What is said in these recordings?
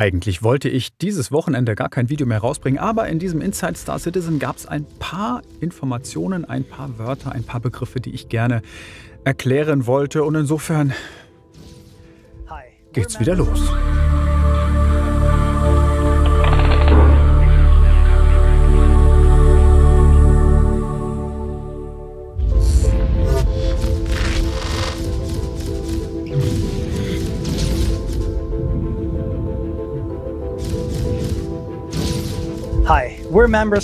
Eigentlich wollte ich dieses Wochenende gar kein Video mehr rausbringen, aber in diesem Inside Star Citizen gab es ein paar Informationen, ein paar Wörter, ein paar Begriffe, die ich gerne erklären wollte. Und insofern geht's wieder los. In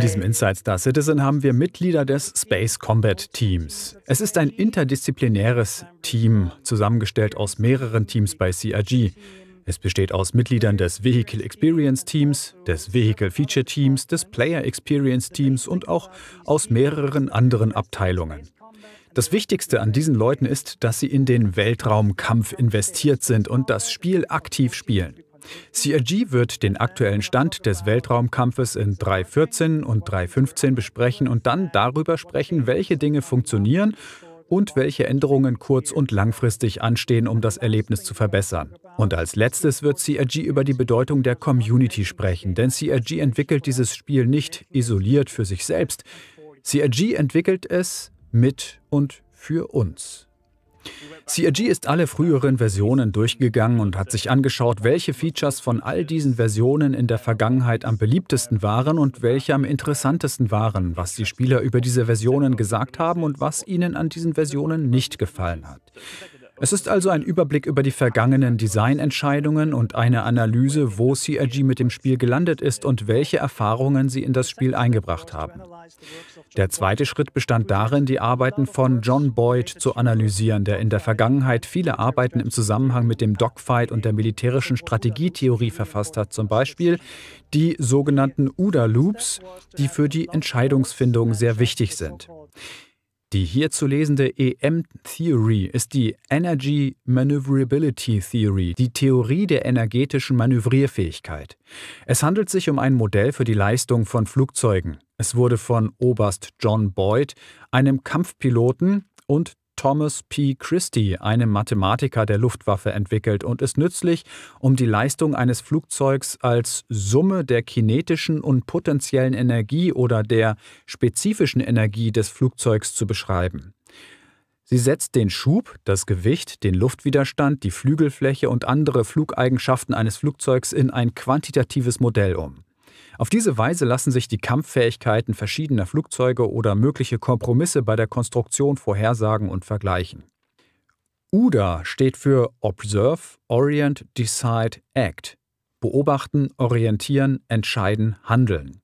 diesem Inside Star Citizen haben wir Mitglieder des Space Combat Teams. Es ist ein interdisziplinäres Team, zusammengestellt aus mehreren Teams bei CRG. Es besteht aus Mitgliedern des Vehicle Experience Teams, des Vehicle Feature Teams, des Player Experience Teams und auch aus mehreren anderen Abteilungen. Das Wichtigste an diesen Leuten ist, dass sie in den Weltraumkampf investiert sind und das Spiel aktiv spielen. CRG wird den aktuellen Stand des Weltraumkampfes in 3.14 und 3.15 besprechen und dann darüber sprechen, welche Dinge funktionieren und welche Änderungen kurz- und langfristig anstehen, um das Erlebnis zu verbessern. Und als letztes wird CRG über die Bedeutung der Community sprechen, denn CRG entwickelt dieses Spiel nicht isoliert für sich selbst. CRG entwickelt es mit und für uns. CRG ist alle früheren Versionen durchgegangen und hat sich angeschaut, welche Features von all diesen Versionen in der Vergangenheit am beliebtesten waren und welche am interessantesten waren, was die Spieler über diese Versionen gesagt haben und was ihnen an diesen Versionen nicht gefallen hat. Es ist also ein Überblick über die vergangenen Designentscheidungen und eine Analyse, wo CRG mit dem Spiel gelandet ist und welche Erfahrungen sie in das Spiel eingebracht haben. Der zweite Schritt bestand darin, die Arbeiten von John Boyd zu analysieren, der in der Vergangenheit viele Arbeiten im Zusammenhang mit dem Dogfight und der militärischen Strategietheorie verfasst hat, zum Beispiel die sogenannten UDA-Loops, die für die Entscheidungsfindung sehr wichtig sind. Die hier zu lesende EM-Theory ist die Energy Maneuverability Theory, die Theorie der energetischen Manövrierfähigkeit. Es handelt sich um ein Modell für die Leistung von Flugzeugen. Es wurde von Oberst John Boyd, einem Kampfpiloten, und Thomas P. Christie, einem Mathematiker der Luftwaffe, entwickelt und ist nützlich, um die Leistung eines Flugzeugs als Summe der kinetischen und potenziellen Energie oder der spezifischen Energie des Flugzeugs zu beschreiben. Sie setzt den Schub, das Gewicht, den Luftwiderstand, die Flügelfläche und andere Flugeigenschaften eines Flugzeugs in ein quantitatives Modell um. Auf diese Weise lassen sich die Kampffähigkeiten verschiedener Flugzeuge oder mögliche Kompromisse bei der Konstruktion vorhersagen und vergleichen. OODA steht für Observe, Orient, Decide, Act. Beobachten, orientieren, entscheiden, handeln.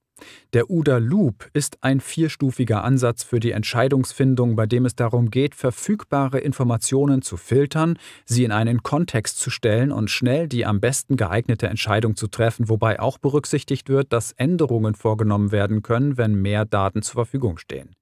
Der UDA Loop ist ein vierstufiger Ansatz für die Entscheidungsfindung, bei dem es darum geht, verfügbare Informationen zu filtern, sie in einen Kontext zu stellen und schnell die am besten geeignete Entscheidung zu treffen, wobei auch berücksichtigt wird, dass Änderungen vorgenommen werden können, wenn mehr Daten zur Verfügung stehen.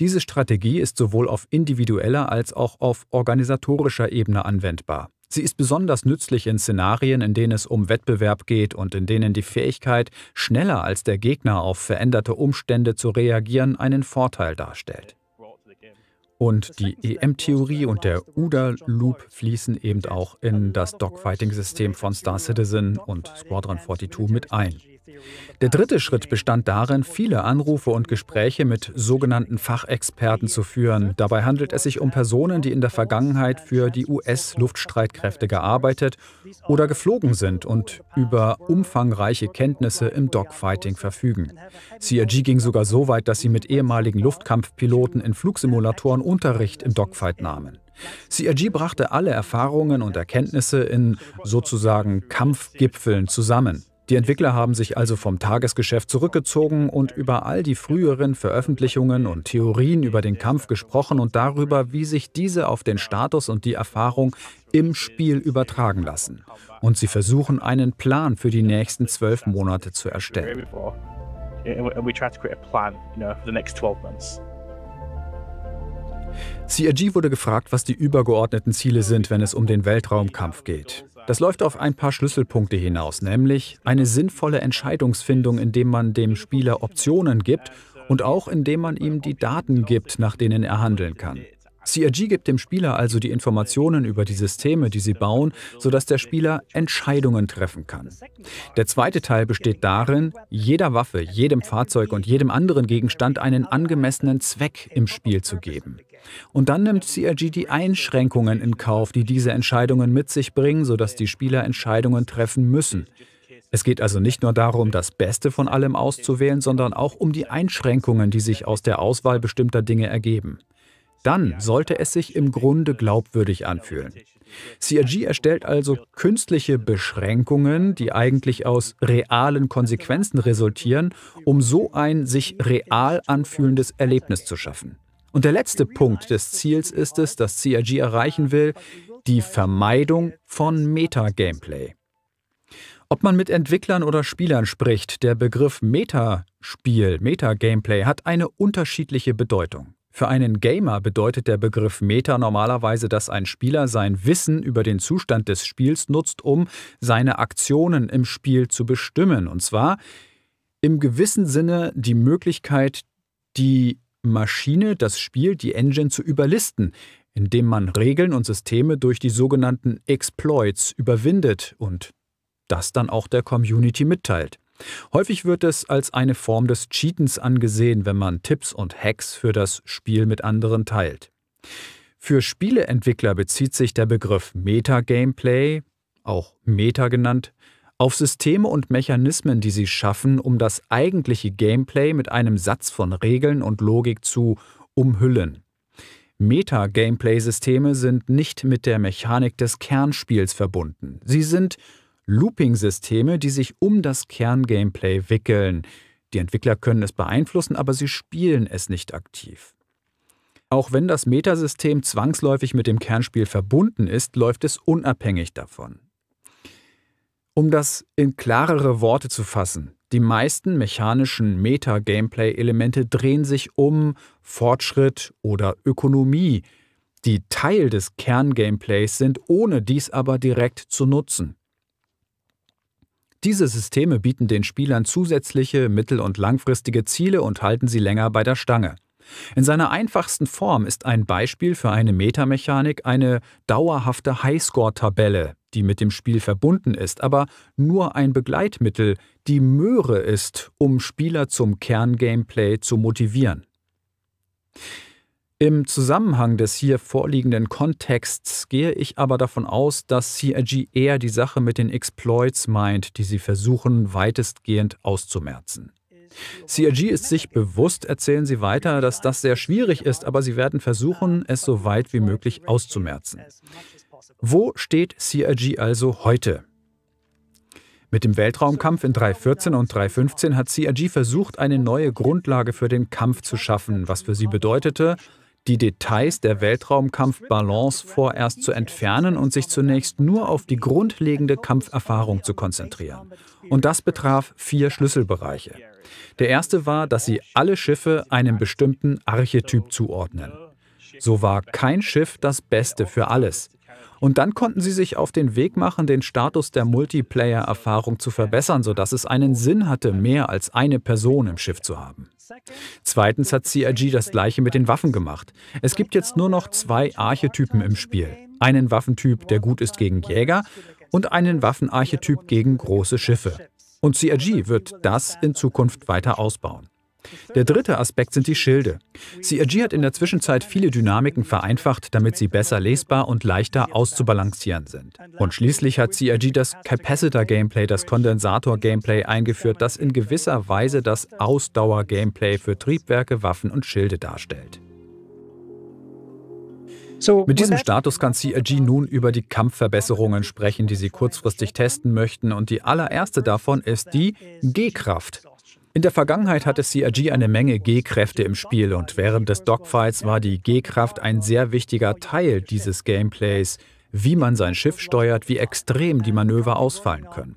Diese Strategie ist sowohl auf individueller als auch auf organisatorischer Ebene anwendbar. Sie ist besonders nützlich in Szenarien, in denen es um Wettbewerb geht und in denen die Fähigkeit, schneller als der Gegner auf veränderte Umstände zu reagieren, einen Vorteil darstellt. Und die EM-Theorie und der UDA-Loop fließen eben auch in das Dogfighting-System von Star Citizen und Squadron 42 mit ein. Der dritte Schritt bestand darin, viele Anrufe und Gespräche mit sogenannten Fachexperten zu führen. Dabei handelt es sich um Personen, die in der Vergangenheit für die US-Luftstreitkräfte gearbeitet oder geflogen sind und über umfangreiche Kenntnisse im Dogfighting verfügen. CRG ging sogar so weit, dass sie mit ehemaligen Luftkampfpiloten in Flugsimulatoren Unterricht im Dogfight nahmen. CRG brachte alle Erfahrungen und Erkenntnisse in sozusagen Kampfgipfeln zusammen. Die Entwickler haben sich also vom Tagesgeschäft zurückgezogen und über all die früheren Veröffentlichungen und Theorien über den Kampf gesprochen und darüber, wie sich diese auf den Status und die Erfahrung im Spiel übertragen lassen. Und sie versuchen, einen Plan für die nächsten zwölf Monate zu erstellen. CRG wurde gefragt, was die übergeordneten Ziele sind, wenn es um den Weltraumkampf geht. Das läuft auf ein paar Schlüsselpunkte hinaus, nämlich eine sinnvolle Entscheidungsfindung, indem man dem Spieler Optionen gibt und auch indem man ihm die Daten gibt, nach denen er handeln kann. CRG gibt dem Spieler also die Informationen über die Systeme, die sie bauen, sodass der Spieler Entscheidungen treffen kann. Der zweite Teil besteht darin, jeder Waffe, jedem Fahrzeug und jedem anderen Gegenstand einen angemessenen Zweck im Spiel zu geben. Und dann nimmt CRG die Einschränkungen in Kauf, die diese Entscheidungen mit sich bringen, sodass die Spieler Entscheidungen treffen müssen. Es geht also nicht nur darum, das Beste von allem auszuwählen, sondern auch um die Einschränkungen, die sich aus der Auswahl bestimmter Dinge ergeben. Dann sollte es sich im Grunde glaubwürdig anfühlen. CRG erstellt also künstliche Beschränkungen, die eigentlich aus realen Konsequenzen resultieren, um so ein sich real anfühlendes Erlebnis zu schaffen. Und der letzte Punkt des Ziels ist es, das CRG erreichen will, die Vermeidung von Meta-Gameplay. Ob man mit Entwicklern oder Spielern spricht, der Begriff Metaspiel, Meta-Gameplay hat eine unterschiedliche Bedeutung. Für einen Gamer bedeutet der Begriff Meta normalerweise, dass ein Spieler sein Wissen über den Zustand des Spiels nutzt, um seine Aktionen im Spiel zu bestimmen. Und zwar im gewissen Sinne die Möglichkeit, die Maschine, das Spiel, die Engine zu überlisten, indem man Regeln und Systeme durch die sogenannten Exploits überwindet und das dann auch der Community mitteilt. Häufig wird es als eine Form des Cheatens angesehen, wenn man Tipps und Hacks für das Spiel mit anderen teilt. Für Spieleentwickler bezieht sich der Begriff Meta-Gameplay, auch Meta genannt, auf Systeme und Mechanismen, die sie schaffen, um das eigentliche Gameplay mit einem Satz von Regeln und Logik zu umhüllen. Meta-Gameplay-Systeme sind nicht mit der Mechanik des Kernspiels verbunden. Sie sind Looping-Systeme, die sich um das Kerngameplay wickeln. Die Entwickler können es beeinflussen, aber sie spielen es nicht aktiv. Auch wenn das Metasystem zwangsläufig mit dem Kernspiel verbunden ist, läuft es unabhängig davon. Um das in klarere Worte zu fassen, die meisten mechanischen Meta-Gameplay-Elemente drehen sich um Fortschritt oder Ökonomie, die Teil des Kerngameplays sind, ohne dies aber direkt zu nutzen. Diese Systeme bieten den Spielern zusätzliche mittel- und langfristige Ziele und halten sie länger bei der Stange. In seiner einfachsten Form ist ein Beispiel für eine Metamechanik eine dauerhafte Highscore-Tabelle, die mit dem Spiel verbunden ist, aber nur ein Begleitmittel, die Möhre ist, um Spieler zum Kerngameplay zu motivieren. Im Zusammenhang des hier vorliegenden Kontexts gehe ich aber davon aus, dass CRG eher die Sache mit den Exploits meint, die sie versuchen weitestgehend auszumerzen. CRG ist sich bewusst, erzählen sie weiter, dass das sehr schwierig ist, aber sie werden versuchen, es so weit wie möglich auszumerzen. Wo steht CRG also heute? Mit dem Weltraumkampf in 3.14 und 3.15 hat CRG versucht, eine neue Grundlage für den Kampf zu schaffen, was für sie bedeutete, die Details der Weltraumkampf-Balance vorerst zu entfernen und sich zunächst nur auf die grundlegende Kampferfahrung zu konzentrieren. Und das betraf vier Schlüsselbereiche. Der erste war, dass sie alle Schiffe einem bestimmten Archetyp zuordnen. So war kein Schiff das Beste für alles. Und dann konnten sie sich auf den Weg machen, den Status der Multiplayer-Erfahrung zu verbessern, sodass es einen Sinn hatte, mehr als eine Person im Schiff zu haben. Zweitens hat CRG das gleiche mit den Waffen gemacht. Es gibt jetzt nur noch zwei Archetypen im Spiel. Einen Waffentyp, der gut ist gegen Jäger, und einen Waffenarchetyp gegen große Schiffe. Und CRG wird das in Zukunft weiter ausbauen. Der dritte Aspekt sind die Schilde. CRG hat in der Zwischenzeit viele Dynamiken vereinfacht, damit sie besser lesbar und leichter auszubalancieren sind. Und schließlich hat CRG das Capacitor-Gameplay, das Kondensator-Gameplay eingeführt, das in gewisser Weise das Ausdauer-Gameplay für Triebwerke, Waffen und Schilde darstellt. Mit diesem Status kann CRG nun über die Kampfverbesserungen sprechen, die sie kurzfristig testen möchten und die allererste davon ist die G-Kraft, in der Vergangenheit hatte CRG eine Menge G-Kräfte im Spiel und während des Dogfights war die G-Kraft ein sehr wichtiger Teil dieses Gameplays, wie man sein Schiff steuert, wie extrem die Manöver ausfallen können.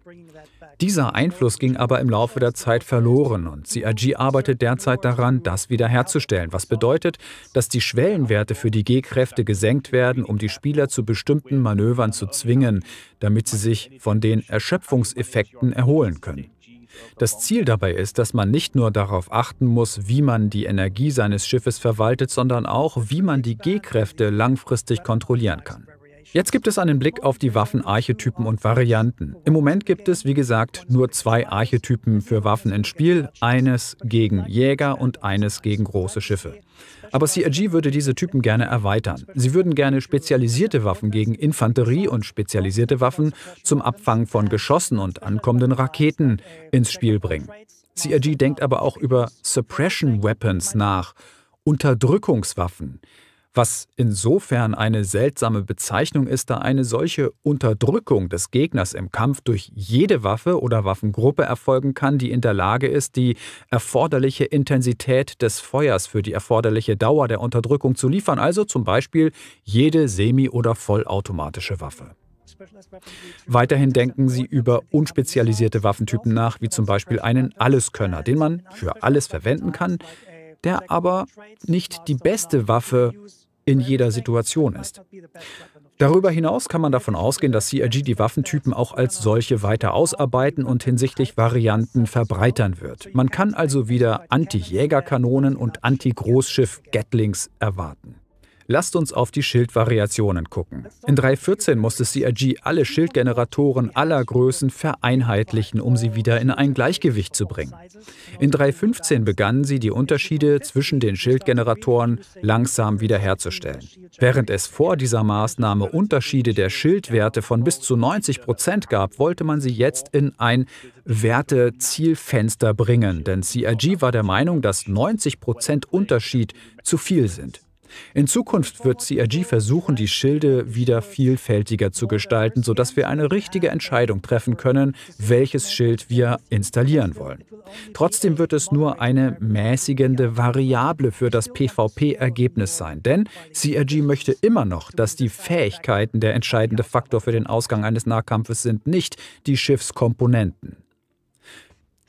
Dieser Einfluss ging aber im Laufe der Zeit verloren und CRG arbeitet derzeit daran, das wiederherzustellen, was bedeutet, dass die Schwellenwerte für die G-Kräfte gesenkt werden, um die Spieler zu bestimmten Manövern zu zwingen, damit sie sich von den Erschöpfungseffekten erholen können. Das Ziel dabei ist, dass man nicht nur darauf achten muss, wie man die Energie seines Schiffes verwaltet, sondern auch, wie man die G-Kräfte langfristig kontrollieren kann. Jetzt gibt es einen Blick auf die Waffenarchetypen und Varianten. Im Moment gibt es, wie gesagt, nur zwei Archetypen für Waffen ins Spiel, eines gegen Jäger und eines gegen große Schiffe. Aber CRG würde diese Typen gerne erweitern. Sie würden gerne spezialisierte Waffen gegen Infanterie und spezialisierte Waffen zum Abfangen von Geschossen und ankommenden Raketen ins Spiel bringen. CRG denkt aber auch über Suppression Weapons nach, Unterdrückungswaffen was insofern eine seltsame Bezeichnung ist, da eine solche Unterdrückung des Gegners im Kampf durch jede Waffe oder Waffengruppe erfolgen kann, die in der Lage ist, die erforderliche Intensität des Feuers für die erforderliche Dauer der Unterdrückung zu liefern, also zum Beispiel jede semi- oder vollautomatische Waffe. Weiterhin denken sie über unspezialisierte Waffentypen nach, wie zum Beispiel einen Alleskönner, den man für alles verwenden kann, der aber nicht die beste Waffe in jeder Situation ist. Darüber hinaus kann man davon ausgehen, dass CRG die Waffentypen auch als solche weiter ausarbeiten und hinsichtlich Varianten verbreitern wird. Man kann also wieder Anti-Jägerkanonen und Anti-Großschiff-Gatlings erwarten. Lasst uns auf die Schildvariationen gucken. In 3.14 musste CRG alle Schildgeneratoren aller Größen vereinheitlichen, um sie wieder in ein Gleichgewicht zu bringen. In 3.15 begannen sie, die Unterschiede zwischen den Schildgeneratoren langsam wiederherzustellen. Während es vor dieser Maßnahme Unterschiede der Schildwerte von bis zu 90 Prozent gab, wollte man sie jetzt in ein Wertezielfenster bringen, denn CRG war der Meinung, dass 90 Prozent Unterschied zu viel sind. In Zukunft wird CRG versuchen, die Schilde wieder vielfältiger zu gestalten, sodass wir eine richtige Entscheidung treffen können, welches Schild wir installieren wollen. Trotzdem wird es nur eine mäßigende Variable für das PvP-Ergebnis sein, denn CRG möchte immer noch, dass die Fähigkeiten der entscheidende Faktor für den Ausgang eines Nahkampfes sind, nicht die Schiffskomponenten.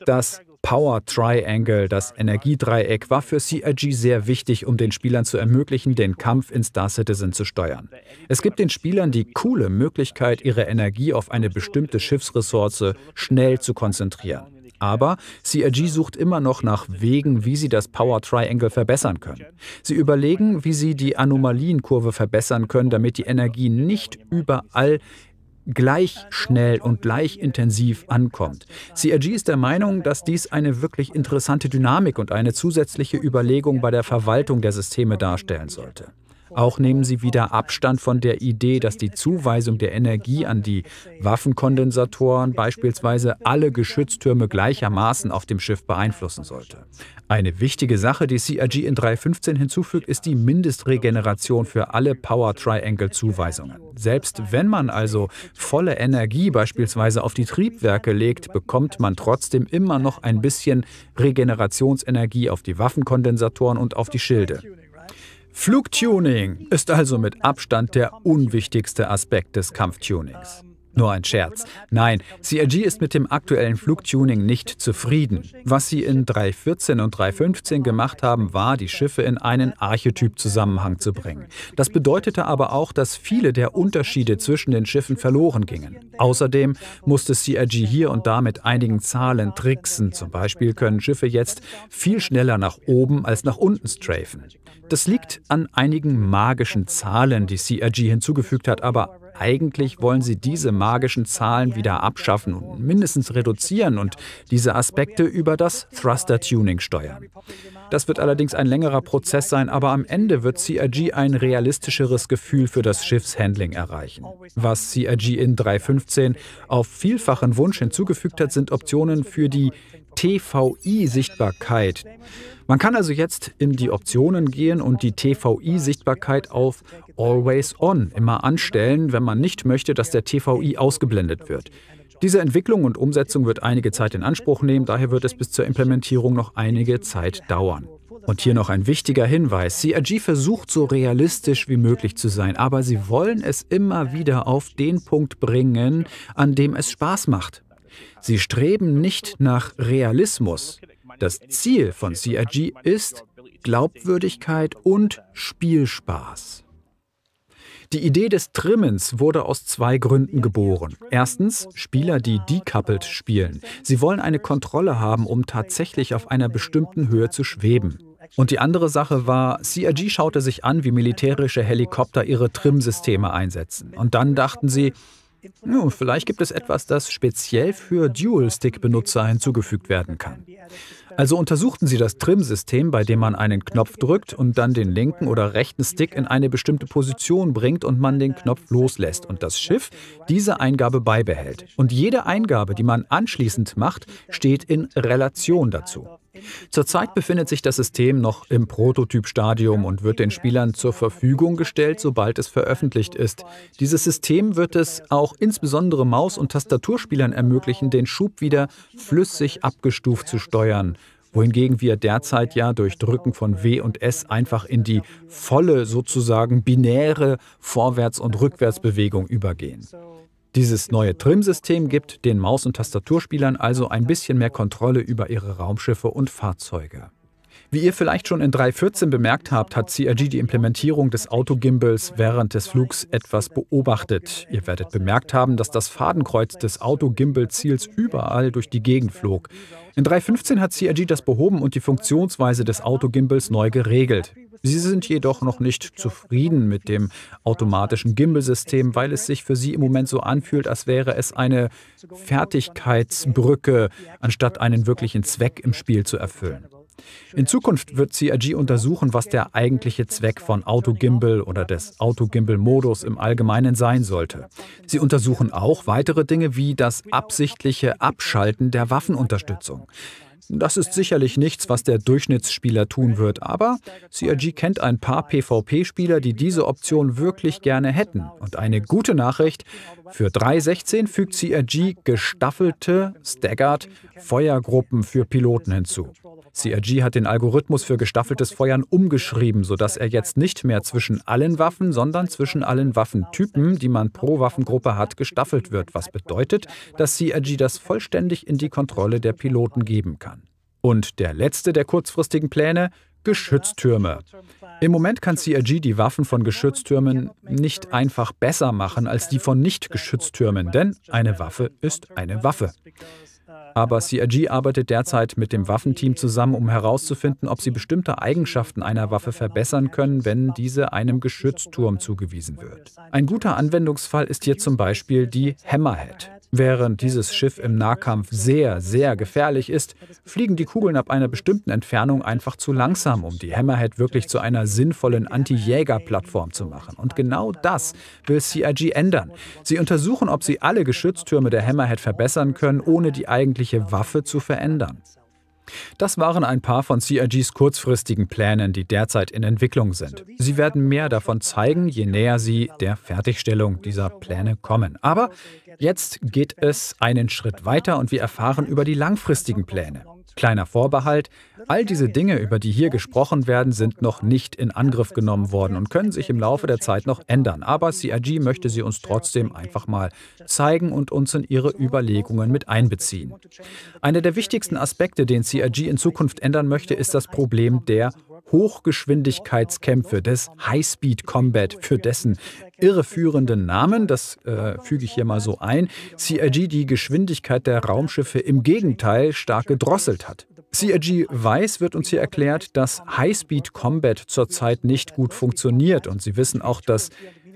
Das Power Triangle, das Energiedreieck, war für CRG sehr wichtig, um den Spielern zu ermöglichen, den Kampf in Star Citizen zu steuern. Es gibt den Spielern die coole Möglichkeit, ihre Energie auf eine bestimmte Schiffsressource schnell zu konzentrieren. Aber CRG sucht immer noch nach Wegen, wie sie das Power Triangle verbessern können. Sie überlegen, wie sie die Anomalienkurve verbessern können, damit die Energie nicht überall gleich schnell und gleich intensiv ankommt. CRG ist der Meinung, dass dies eine wirklich interessante Dynamik und eine zusätzliche Überlegung bei der Verwaltung der Systeme darstellen sollte. Auch nehmen sie wieder Abstand von der Idee, dass die Zuweisung der Energie an die Waffenkondensatoren beispielsweise alle Geschütztürme gleichermaßen auf dem Schiff beeinflussen sollte. Eine wichtige Sache, die CRG in 3.15 hinzufügt, ist die Mindestregeneration für alle Power Triangle Zuweisungen. Selbst wenn man also volle Energie beispielsweise auf die Triebwerke legt, bekommt man trotzdem immer noch ein bisschen Regenerationsenergie auf die Waffenkondensatoren und auf die Schilde. Flugtuning ist also mit Abstand der unwichtigste Aspekt des Kampftunings. Nur ein Scherz. Nein, CRG ist mit dem aktuellen Flugtuning nicht zufrieden. Was sie in 3.14 und 3.15 gemacht haben, war, die Schiffe in einen Archetyp-Zusammenhang zu bringen. Das bedeutete aber auch, dass viele der Unterschiede zwischen den Schiffen verloren gingen. Außerdem musste CRG hier und da mit einigen Zahlen tricksen. Zum Beispiel können Schiffe jetzt viel schneller nach oben als nach unten strafen. Das liegt an einigen magischen Zahlen, die CRG hinzugefügt hat, aber eigentlich wollen sie diese magischen Zahlen wieder abschaffen und mindestens reduzieren und diese Aspekte über das Thruster-Tuning steuern. Das wird allerdings ein längerer Prozess sein, aber am Ende wird CRG ein realistischeres Gefühl für das Schiffshandling erreichen. Was CRG in 3.15 auf vielfachen Wunsch hinzugefügt hat, sind Optionen für die TVI-Sichtbarkeit. Man kann also jetzt in die Optionen gehen und die TVI-Sichtbarkeit auf Always On immer anstellen, wenn man nicht möchte, dass der TVI ausgeblendet wird. Diese Entwicklung und Umsetzung wird einige Zeit in Anspruch nehmen, daher wird es bis zur Implementierung noch einige Zeit dauern. Und hier noch ein wichtiger Hinweis. CRG versucht so realistisch wie möglich zu sein, aber sie wollen es immer wieder auf den Punkt bringen, an dem es Spaß macht. Sie streben nicht nach Realismus. Das Ziel von CRG ist Glaubwürdigkeit und Spielspaß. Die Idee des Trimmens wurde aus zwei Gründen geboren. Erstens, Spieler, die decoupled spielen. Sie wollen eine Kontrolle haben, um tatsächlich auf einer bestimmten Höhe zu schweben. Und die andere Sache war, CRG schaute sich an, wie militärische Helikopter ihre trim einsetzen. Und dann dachten sie, nun, vielleicht gibt es etwas, das speziell für Dual-Stick-Benutzer hinzugefügt werden kann. Also untersuchten sie das Trim-System, bei dem man einen Knopf drückt und dann den linken oder rechten Stick in eine bestimmte Position bringt und man den Knopf loslässt und das Schiff diese Eingabe beibehält. Und jede Eingabe, die man anschließend macht, steht in Relation dazu. Zurzeit befindet sich das System noch im Prototypstadium und wird den Spielern zur Verfügung gestellt, sobald es veröffentlicht ist. Dieses System wird es auch insbesondere Maus- und Tastaturspielern ermöglichen, den Schub wieder flüssig abgestuft zu steuern wohingegen wir derzeit ja durch Drücken von W und S einfach in die volle, sozusagen binäre Vorwärts- und Rückwärtsbewegung übergehen. Dieses neue Trim-System gibt den Maus- und Tastaturspielern also ein bisschen mehr Kontrolle über ihre Raumschiffe und Fahrzeuge. Wie ihr vielleicht schon in 3.14 bemerkt habt, hat CRG die Implementierung des Autogimbals während des Flugs etwas beobachtet. Ihr werdet bemerkt haben, dass das Fadenkreuz des Autogimbal-Ziels überall durch die Gegend flog. In 3.15 hat CRG das behoben und die Funktionsweise des Autogimbals neu geregelt. Sie sind jedoch noch nicht zufrieden mit dem automatischen Gimbal-System, weil es sich für sie im Moment so anfühlt, als wäre es eine Fertigkeitsbrücke, anstatt einen wirklichen Zweck im Spiel zu erfüllen. In Zukunft wird CRG untersuchen, was der eigentliche Zweck von Autogimbal oder des Autogimbal-Modus im Allgemeinen sein sollte. Sie untersuchen auch weitere Dinge wie das absichtliche Abschalten der Waffenunterstützung. Das ist sicherlich nichts, was der Durchschnittsspieler tun wird, aber CRG kennt ein paar PvP-Spieler, die diese Option wirklich gerne hätten. Und eine gute Nachricht, für 3.16 fügt CRG gestaffelte, staggered Feuergruppen für Piloten hinzu. CRG hat den Algorithmus für gestaffeltes Feuern umgeschrieben, sodass er jetzt nicht mehr zwischen allen Waffen, sondern zwischen allen Waffentypen, die man pro Waffengruppe hat, gestaffelt wird, was bedeutet, dass CRG das vollständig in die Kontrolle der Piloten geben kann. Und der letzte der kurzfristigen Pläne, Geschütztürme. Im Moment kann CRG die Waffen von Geschütztürmen nicht einfach besser machen als die von Nicht-Geschütztürmen, denn eine Waffe ist eine Waffe. Aber CRG arbeitet derzeit mit dem Waffenteam zusammen, um herauszufinden, ob sie bestimmte Eigenschaften einer Waffe verbessern können, wenn diese einem Geschützturm zugewiesen wird. Ein guter Anwendungsfall ist hier zum Beispiel die Hammerhead. Während dieses Schiff im Nahkampf sehr, sehr gefährlich ist, fliegen die Kugeln ab einer bestimmten Entfernung einfach zu langsam, um die Hammerhead wirklich zu einer sinnvollen Anti-Jäger-Plattform zu machen. Und genau das will CIG ändern. Sie untersuchen, ob sie alle Geschütztürme der Hammerhead verbessern können, ohne die eigentliche Waffe zu verändern. Das waren ein paar von CRGs kurzfristigen Plänen, die derzeit in Entwicklung sind. Sie werden mehr davon zeigen, je näher sie der Fertigstellung dieser Pläne kommen. Aber jetzt geht es einen Schritt weiter und wir erfahren über die langfristigen Pläne. Kleiner Vorbehalt, all diese Dinge, über die hier gesprochen werden, sind noch nicht in Angriff genommen worden und können sich im Laufe der Zeit noch ändern. Aber CRG möchte sie uns trotzdem einfach mal zeigen und uns in ihre Überlegungen mit einbeziehen. Einer der wichtigsten Aspekte, den CRG in Zukunft ändern möchte, ist das Problem der Hochgeschwindigkeitskämpfe, des Highspeed Combat, für dessen irreführenden Namen, das äh, füge ich hier mal so ein, CRG die Geschwindigkeit der Raumschiffe im Gegenteil stark gedrosselt hat. CRG Weiß wird uns hier erklärt, dass Highspeed Combat zurzeit nicht gut funktioniert und sie wissen auch, dass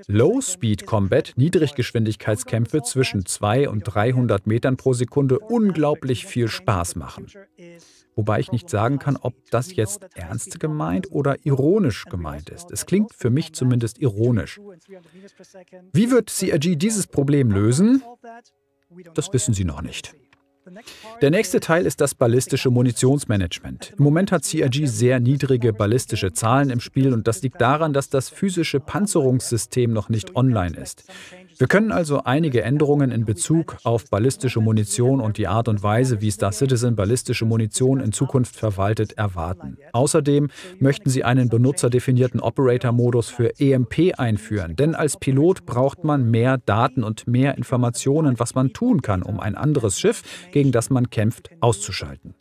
Low-Speed Combat, Niedriggeschwindigkeitskämpfe zwischen 2 und 300 Metern pro Sekunde unglaublich viel Spaß machen. Wobei ich nicht sagen kann, ob das jetzt ernst gemeint oder ironisch gemeint ist. Es klingt für mich zumindest ironisch. Wie wird CRG dieses Problem lösen? Das wissen Sie noch nicht. Der nächste Teil ist das ballistische Munitionsmanagement. Im Moment hat CRG sehr niedrige ballistische Zahlen im Spiel und das liegt daran, dass das physische Panzerungssystem noch nicht online ist. Wir können also einige Änderungen in Bezug auf ballistische Munition und die Art und Weise, wie Star Citizen ballistische Munition in Zukunft verwaltet, erwarten. Außerdem möchten sie einen benutzerdefinierten Operator-Modus für EMP einführen, denn als Pilot braucht man mehr Daten und mehr Informationen, was man tun kann, um ein anderes Schiff, gegen das man kämpft, auszuschalten.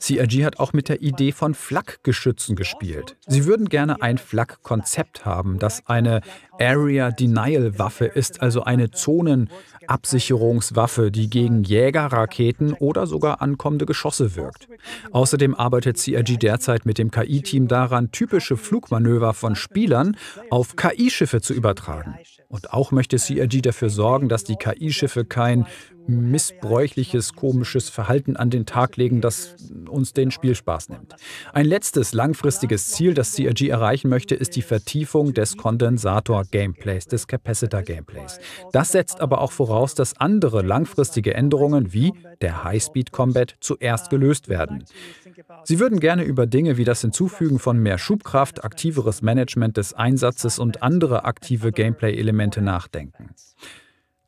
CRG hat auch mit der Idee von Flak-Geschützen gespielt. Sie würden gerne ein Flak-Konzept haben, das eine Area-Denial-Waffe ist, also eine Zonenabsicherungswaffe, die gegen Jägerraketen oder sogar ankommende Geschosse wirkt. Außerdem arbeitet CRG derzeit mit dem KI-Team daran, typische Flugmanöver von Spielern auf KI-Schiffe zu übertragen. Und auch möchte CRG dafür sorgen, dass die KI-Schiffe kein missbräuchliches, komisches Verhalten an den Tag legen, das uns den Spielspaß nimmt. Ein letztes langfristiges Ziel, das CRG erreichen möchte, ist die Vertiefung des Kondensator-Gameplays, des Capacitor-Gameplays. Das setzt aber auch voraus, dass andere langfristige Änderungen wie der High-Speed-Combat zuerst gelöst werden. Sie würden gerne über Dinge wie das Hinzufügen von mehr Schubkraft, aktiveres Management des Einsatzes und andere aktive Gameplay-Elemente nachdenken.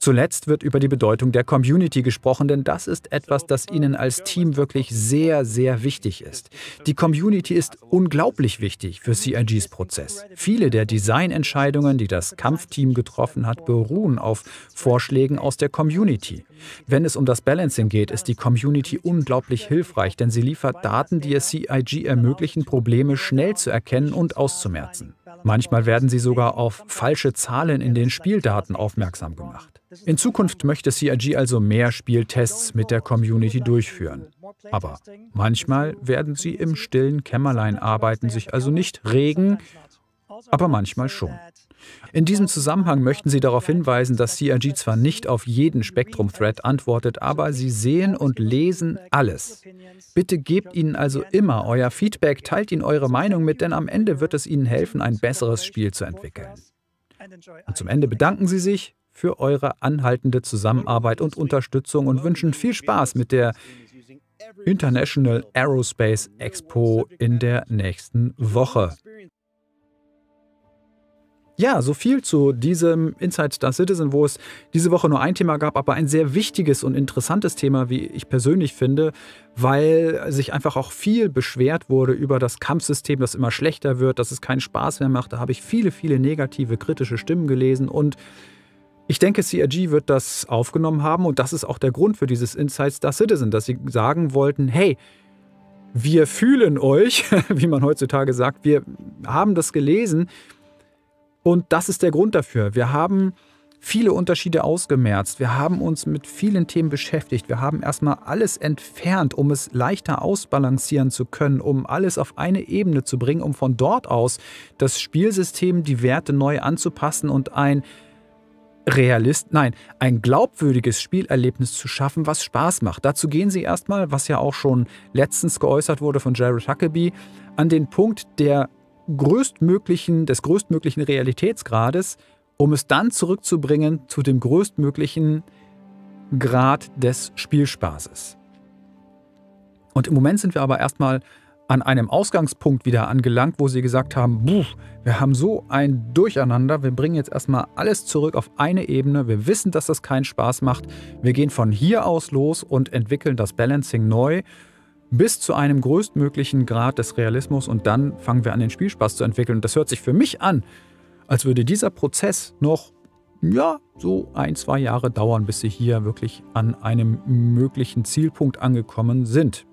Zuletzt wird über die Bedeutung der Community gesprochen, denn das ist etwas, das Ihnen als Team wirklich sehr, sehr wichtig ist. Die Community ist unglaublich wichtig für CIGs Prozess. Viele der Designentscheidungen, die das Kampfteam getroffen hat, beruhen auf Vorschlägen aus der Community. Wenn es um das Balancing geht, ist die Community unglaublich hilfreich, denn sie liefert Daten, die es CIG ermöglichen, Probleme schnell zu erkennen und auszumerzen. Manchmal werden sie sogar auf falsche Zahlen in den Spieldaten aufmerksam gemacht. In Zukunft möchte CIG also mehr Spieltests mit der Community durchführen. Aber manchmal werden sie im stillen Kämmerlein arbeiten, sich also nicht regen, aber manchmal schon. In diesem Zusammenhang möchten Sie darauf hinweisen, dass CRG zwar nicht auf jeden Spektrum-Thread antwortet, aber sie sehen und lesen alles. Bitte gebt ihnen also immer euer Feedback, teilt ihnen eure Meinung mit, denn am Ende wird es ihnen helfen, ein besseres Spiel zu entwickeln. Und zum Ende bedanken sie sich für eure anhaltende Zusammenarbeit und Unterstützung und wünschen viel Spaß mit der International Aerospace Expo in der nächsten Woche. Ja, so viel zu diesem Inside Star Citizen, wo es diese Woche nur ein Thema gab, aber ein sehr wichtiges und interessantes Thema, wie ich persönlich finde, weil sich einfach auch viel beschwert wurde über das Kampfsystem, das immer schlechter wird, dass es keinen Spaß mehr macht. Da habe ich viele, viele negative, kritische Stimmen gelesen und ich denke, CRG wird das aufgenommen haben und das ist auch der Grund für dieses Inside Star Citizen, dass sie sagen wollten, hey, wir fühlen euch, wie man heutzutage sagt, wir haben das gelesen, und das ist der Grund dafür. Wir haben viele Unterschiede ausgemerzt. Wir haben uns mit vielen Themen beschäftigt. Wir haben erstmal alles entfernt, um es leichter ausbalancieren zu können, um alles auf eine Ebene zu bringen, um von dort aus das Spielsystem, die Werte neu anzupassen und ein Realist, nein, ein glaubwürdiges Spielerlebnis zu schaffen, was Spaß macht. Dazu gehen Sie erstmal, was ja auch schon letztens geäußert wurde von Jared Huckabee, an den Punkt der größtmöglichen, des größtmöglichen Realitätsgrades, um es dann zurückzubringen zu dem größtmöglichen Grad des Spielspaßes. Und im Moment sind wir aber erstmal an einem Ausgangspunkt wieder angelangt, wo sie gesagt haben, buh, wir haben so ein Durcheinander, wir bringen jetzt erstmal alles zurück auf eine Ebene, wir wissen, dass das keinen Spaß macht, wir gehen von hier aus los und entwickeln das Balancing neu bis zu einem größtmöglichen Grad des Realismus und dann fangen wir an, den Spielspaß zu entwickeln. Und das hört sich für mich an, als würde dieser Prozess noch, ja, so ein, zwei Jahre dauern, bis sie hier wirklich an einem möglichen Zielpunkt angekommen sind.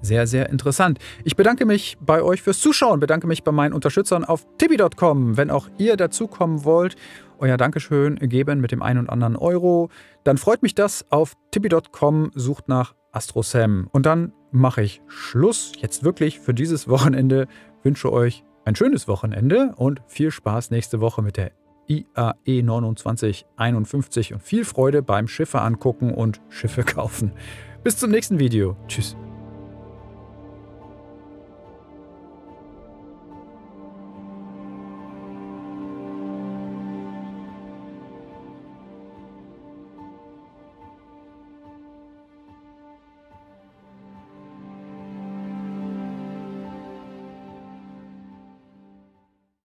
Sehr, sehr interessant. Ich bedanke mich bei euch fürs Zuschauen, bedanke mich bei meinen Unterstützern auf tibi.com. Wenn auch ihr dazukommen wollt, euer Dankeschön geben mit dem einen und anderen Euro, dann freut mich das. Auf tibi.com sucht nach Astro Sam. Und dann mache ich Schluss jetzt wirklich für dieses Wochenende. Wünsche euch ein schönes Wochenende und viel Spaß nächste Woche mit der IAE 2951 und viel Freude beim Schiffe angucken und Schiffe kaufen. Bis zum nächsten Video. Tschüss.